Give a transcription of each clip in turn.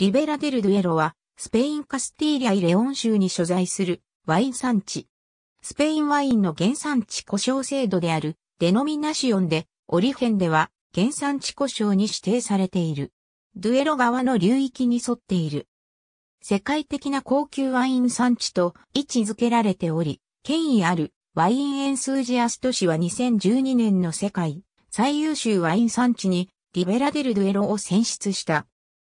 リベラデル・ドゥエロは、スペインカスティーリアイ・レオン州に所在するワイン産地。スペインワインの原産地故障制度であるデノミナシオンで、オリフェンでは原産地故障に指定されている。ドゥエロ川の流域に沿っている。世界的な高級ワイン産地と位置づけられており、権威あるワインエンスージアスト氏は2012年の世界最優秀ワイン産地にリベラデル・ドゥエロを選出した。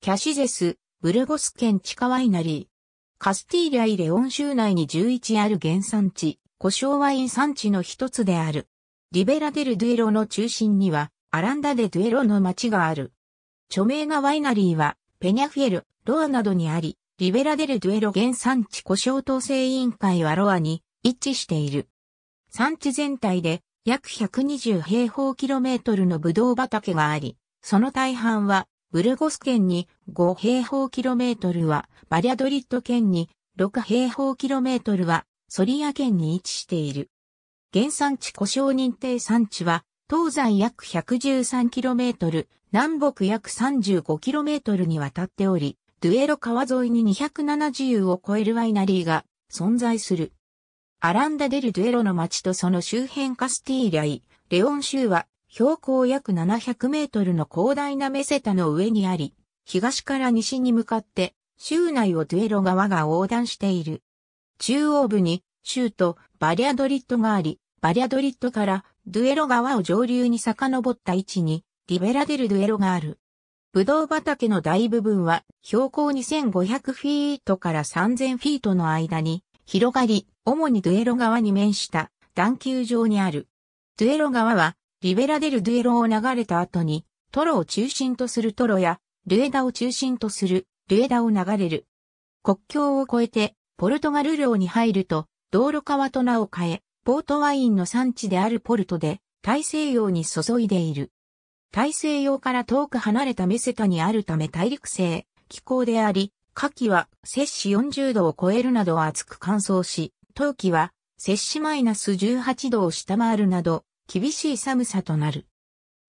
キャシゼス、ブルゴス県地下ワイナリー。カスティーリャイレオン州内に11ある原産地、胡椒ワイン産地の一つである。リベラデル・ドゥエロの中心には、アランダ・デ・ドゥエロの町がある。著名なワイナリーは、ペニャフィエル、ロアなどにあり、リベラデル・ドゥエロ原産地故障統制委員会はロアに一致している。産地全体で約120平方キロメートルのブドウ畑があり、その大半はブルゴス県に5平方キロメートルは、バリャドリッド県に6平方キロメートルは、ソリア県に位置している。原産地故障認定産地は、東西約1 1 3トル、南北約3 5トルにわたっており、ドゥエロ川沿いに270を超えるワイナリーが存在する。アランダデル・ドゥエロの町とその周辺カスティーリャイ、レオン州は標高約700メートルの広大なメセタの上にあり、東から西に向かって、州内をドゥエロ川が横断している。中央部に、州都バリアドリッドがあり、バリアドリッドからドゥエロ川を上流に遡った位置に、リベラデル・ドゥエロがある。ブドウ畑の大部分は標高2500フィートから3000フィートの間に広がり、主にドゥエロ川に面した段丘上にある。ドゥエロ川はリベラデル・ドゥエロを流れた後に、トロを中心とするトロや、ルエダを中心とする、ルエダを流れる。国境を越えて、ポルトガル領に入ると、道路川と名を変え、ポートワインの産地であるポルトで、大西洋に注いでいる。大西洋から遠く離れたメセタにあるため大陸性、気候であり、夏季は摂氏40度を超えるなど暑く乾燥し、冬季は摂氏マイナス18度を下回るなど厳しい寒さとなる。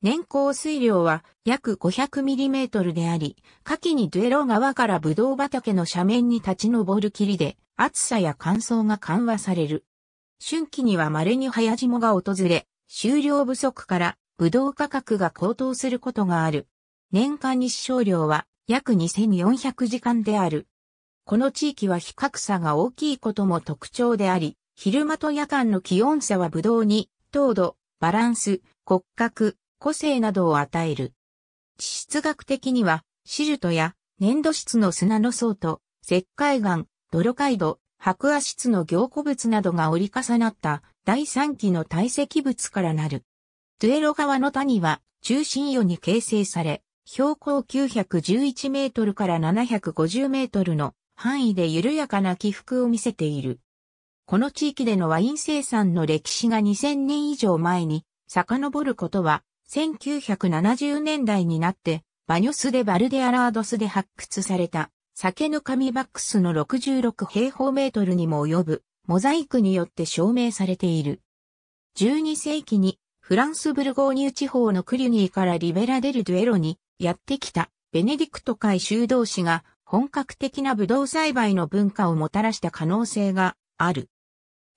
年降水量は約5 0 0トルであり、夏季にドゥエロ川からブドウ畑の斜面に立ち上る霧で、暑さや乾燥が緩和される。春季には稀に早霜が訪れ、収量不足からブドウ価格が高騰することがある。年間日照量は約2400時間である。この地域は比較差が大きいことも特徴であり、昼間と夜間の気温差はブドウに、糖度、バランス、骨格、個性などを与える。地質学的には、シルトや粘土質の砂の層と、石灰岩、泥海土、白亜質の凝固物などが折り重なった第三期の堆積物からなる。トゥエロ川の谷は中心予に形成され、標高911メートルから750メートルの範囲で緩やかな起伏を見せている。この地域でのワイン生産の歴史が2000年以上前に遡ることは、1970年代になって、バニョス・デ・バルデ・アラードスで発掘された、酒の紙バックスの66平方メートルにも及ぶ、モザイクによって証明されている。12世紀に、フランスブルゴーニュ地方のクリュニーからリベラデル・デュエロにやってきたベネディクト会修道士が本格的なブドウ栽培の文化をもたらした可能性がある。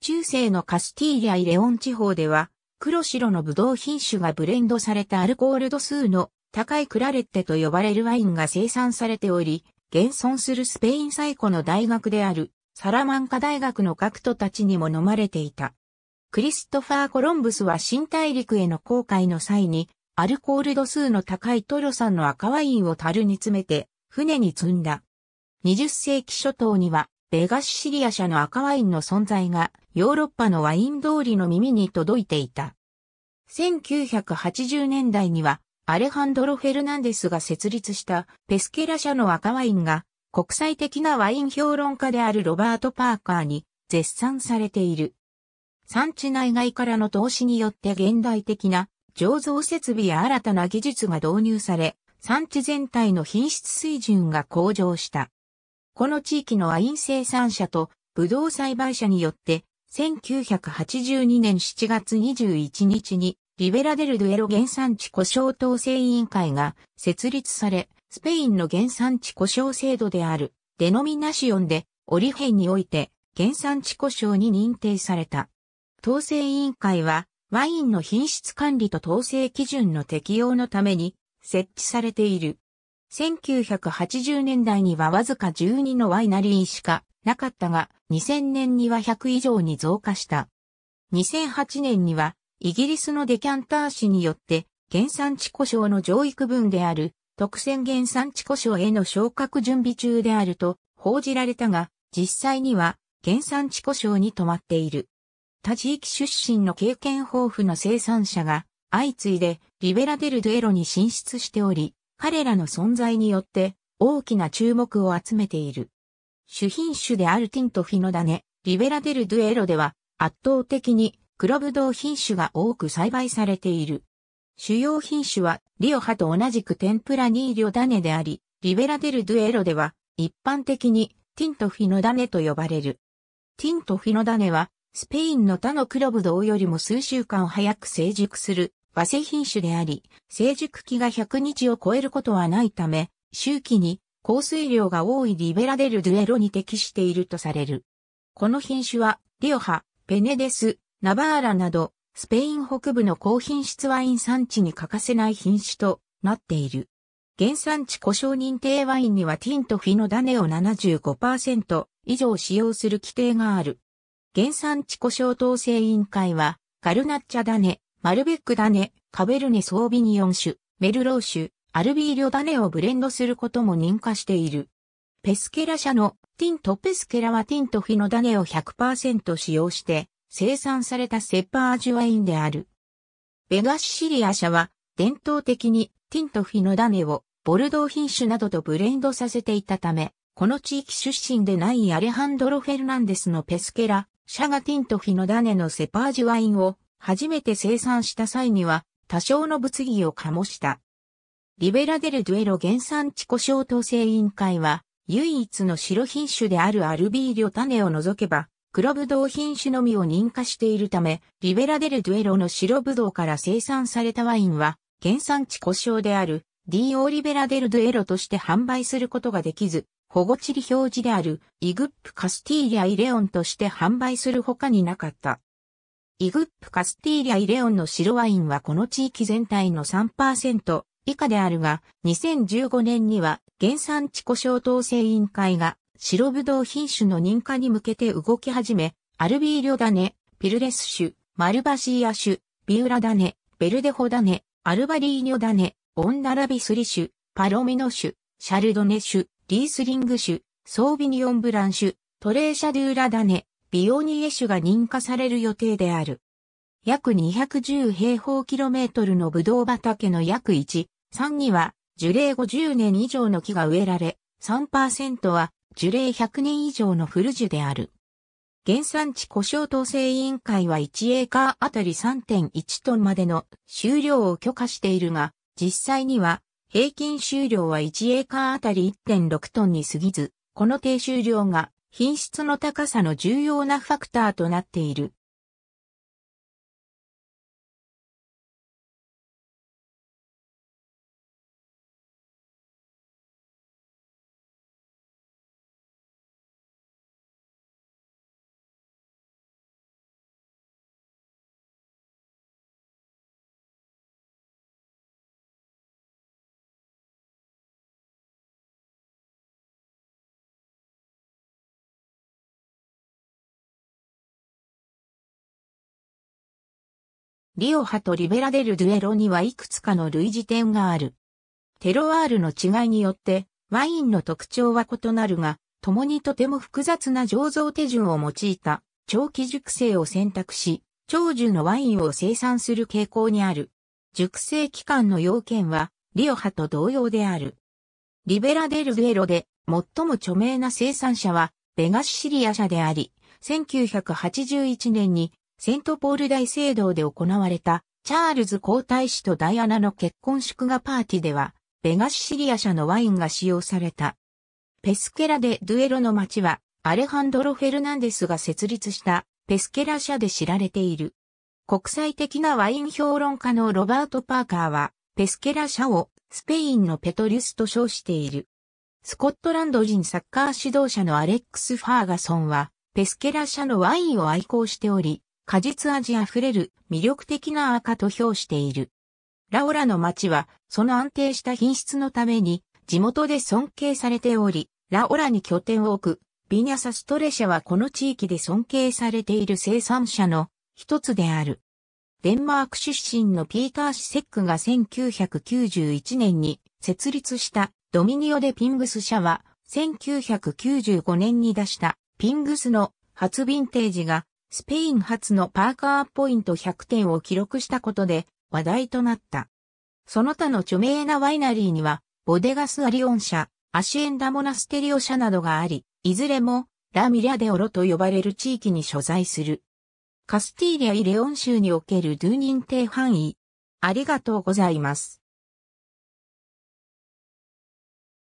中世のカスティーリャイレオン地方では、黒白のブドウ品種がブレンドされたアルコール度数の高いクラレッテと呼ばれるワインが生産されており、現存するスペイン最古の大学であるサラマンカ大学の学徒たちにも飲まれていた。クリストファー・コロンブスは新大陸への航海の際に、アルコール度数の高いトロ産の赤ワインを樽に詰めて、船に積んだ。20世紀初頭には、ベガシシリア社の赤ワインの存在がヨーロッパのワイン通りの耳に届いていた。1980年代にはアレハンドロ・フェルナンデスが設立したペスケラ社の赤ワインが国際的なワイン評論家であるロバート・パーカーに絶賛されている。産地内外からの投資によって現代的な醸造設備や新たな技術が導入され、産地全体の品質水準が向上した。この地域のワイン生産者とブドウ栽培者によって、1982年7月21日に、リベラデルドゥエロ原産地故障統制委員会が設立され、スペインの原産地故障制度である、デノミナシオンで、オリヘンにおいて、原産地故障に認定された。統制委員会は、ワインの品質管理と統制基準の適用のために、設置されている1980年代にはわずか12のワイナリーしかなかったが、2000年には100以上に増加した。2008年には、イギリスのデキャンター氏によって、原産地故障の上位区分である、特選原産地故障への昇格準備中であると報じられたが、実際には原産地故障に止まっている。他地域出身の経験豊富の生産者が相次いでリベラデルドエロに進出しており、彼らの存在によって大きな注目を集めている。主品種であるティントフィノダネ、リベラデル・ドゥエロでは圧倒的に黒ブドウ品種が多く栽培されている。主要品種はリオハと同じく天ぷらニーリョダネであり、リベラデル・ドゥエロでは一般的にティントフィノダネと呼ばれる。ティントフィノダネはスペインの他の黒ブドウよりも数週間早く成熟する和製品種であり、成熟期が100日を超えることはないため、周期に降水量が多いリベラデル・ドゥエロに適しているとされる。この品種は、リオハ、ペネデス、ナバーラなど、スペイン北部の高品質ワイン産地に欠かせない品種となっている。原産地故障認定ワインにはティントフィの種を75%以上使用する規定がある。原産地故障統制委員会は、ガルナッチャ種、マルベック種、カベルネ・ソービニオン種、メルロー種、アルビーリョ種をブレンドすることも認可している。ペスケラ社のティントペスケラはティントフィの種を100%使用して生産されたセッパージュワインである。ベガシシリア社は伝統的にティントフィの種をボルドー品種などとブレンドさせていたため、この地域出身でないアレハンドロ・フェルナンデスのペスケラ、社がティントフィの種のセパージュワインを初めて生産した際には多少の物議を醸した。リベラデル・ドゥエロ原産地故障統制委員会は、唯一の白品種であるアルビーリョ種を除けば、黒ぶどう品種のみを認可しているため、リベラデル・ドゥエロの白ぶどうから生産されたワインは、原産地故障である D.O. リベラデル・ドゥエロとして販売することができず、保護地理表示であるイグップ・カスティーリア・イレオンとして販売するほかになかった。イグップカスティーリア・イレオンの白ワインはこの地域全体の3%以下であるが、2015年には原産地故障統制委員会が白ぶどう品種の認可に向けて動き始め、アルビーリョダネ、ピルレス種、マルバシーア種、ビウラダネ、ベルデホダネ、アルバリーニョダネ、オンナラビスリ種、パロミノ種、シャルドネ種、リースリング種、ソービニオンブラン種、トレーシャドゥーラダネ、ビ容ニエ種が認可される予定である。約210平方キロメートルのブドウ畑の約1、3には樹齢50年以上の木が植えられ、3%は樹齢100年以上の古樹である。原産地故障統制委員会は1エーカーあたり3.1トンまでの収量を許可しているが、実際には平均収量は1エーカーあたり1.6トンに過ぎず、この低収量が品質の高さの重要なファクターとなっている。リオハとリベラデル・デュエロにはいくつかの類似点がある。テロワールの違いによって、ワインの特徴は異なるが、共にとても複雑な醸造手順を用いた長期熟成を選択し、長寿のワインを生産する傾向にある。熟成期間の要件は、リオハと同様である。リベラデル・デュエロで、最も著名な生産者は、ベガシシリア社であり、1981年にセントポール大聖堂で行われた、チャールズ皇太子とダイアナの結婚祝賀パーティーでは、ベガシシリア社のワインが使用された。ペスケラでドゥエロの町は、アレハンドロ・フェルナンデスが設立したペスケラ社で知られている。国際的なワイン評論家のロバート・パーカーは、ペスケラ社をスペインのペトリュスと称している。スコットランド人サッカー指導者のアレックス・ファーガソンは、ペスケラ社のワインを愛好しており、果実味あふれる魅力的な赤と評している。ラオラの町は、その安定した品質のために、地元で尊敬されており、ラオラに拠点を置く、ビニャサストレ社はこの地域で尊敬されている生産者の一つである。デンマーク出身のピーター・シセックが1991年に設立したドミニオデ・ピングス社は1995年に出したピングスの初ヴィンテージがスペイン初のパーカーポイント100点を記録したことで話題となった。その他の著名なワイナリーには、ボデガスアリオン社、アシエンダモナステリオ社などがあり、いずれもラミリャデオロと呼ばれる地域に所在する。カスティーリア・イ・レオン州におけるドゥー認定範囲。ありがとうございます。